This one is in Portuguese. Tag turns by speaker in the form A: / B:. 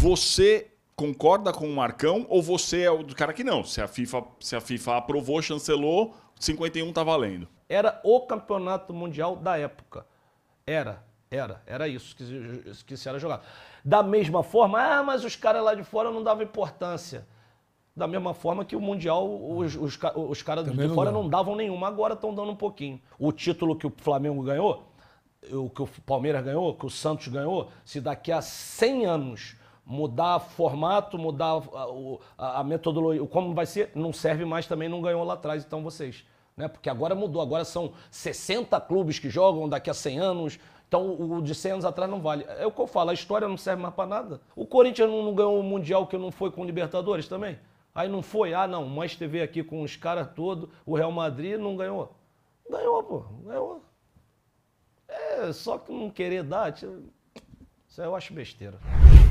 A: Você concorda com o Marcão ou você é o cara que não? Se a FIFA, se a FIFA aprovou, chancelou, 51 tá valendo.
B: Era o campeonato mundial da época. Era, era, era isso que, que se era jogado. Da mesma forma, ah, mas os caras lá de fora não davam importância. Da mesma forma que o Mundial, os, os, os caras de não fora não davam nenhuma, agora estão dando um pouquinho. O título que o Flamengo ganhou, o que o Palmeiras ganhou, que o Santos ganhou, se daqui a 100 anos mudar formato, mudar a, a, metodologia, como vai ser, não serve mais também, não ganhou lá atrás, então vocês. Né? Porque agora mudou, agora são 60 clubes que jogam daqui a 100 anos, então o de 100 anos atrás não vale. É o que eu falo, a história não serve mais para nada. O Corinthians não, não ganhou o Mundial que não foi com o Libertadores também? Aí não foi, ah não, mas teve aqui com os caras todos, o Real Madrid não ganhou. Ganhou, pô, ganhou. É, só que não querer dar, isso aí eu acho besteira.